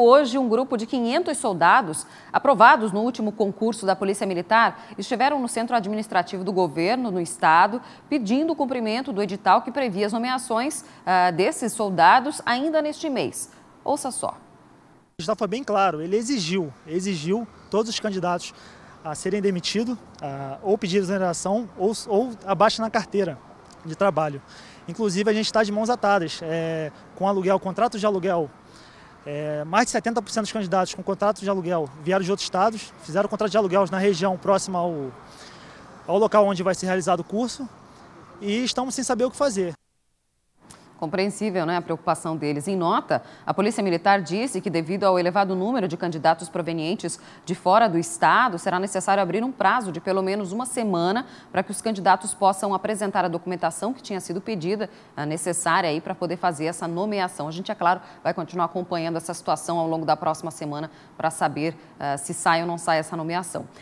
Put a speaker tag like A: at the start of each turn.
A: Hoje, um grupo de 500 soldados, aprovados no último concurso da Polícia Militar, estiveram no Centro Administrativo do Governo, no Estado, pedindo o cumprimento do edital que previa as nomeações ah, desses soldados ainda neste mês. Ouça só.
B: O edital foi bem claro, ele exigiu, exigiu todos os candidatos a serem demitidos, ah, ou pedir exoneração, ou, ou abaixo na carteira de trabalho. Inclusive, a gente está de mãos atadas, é, com aluguel, contrato de aluguel é, mais de 70% dos candidatos com contratos de aluguel vieram de outros estados, fizeram contrato de aluguel na região próxima ao, ao local onde vai ser realizado o curso e estamos sem saber o que fazer.
A: Compreensível, né, a preocupação deles. Em nota, a Polícia Militar disse que devido ao elevado número de candidatos provenientes de fora do estado, será necessário abrir um prazo de pelo menos uma semana para que os candidatos possam apresentar a documentação que tinha sido pedida, eh, necessária aí para poder fazer essa nomeação. A gente, é claro, vai continuar acompanhando essa situação ao longo da próxima semana para saber uh, se sai ou não sai essa nomeação.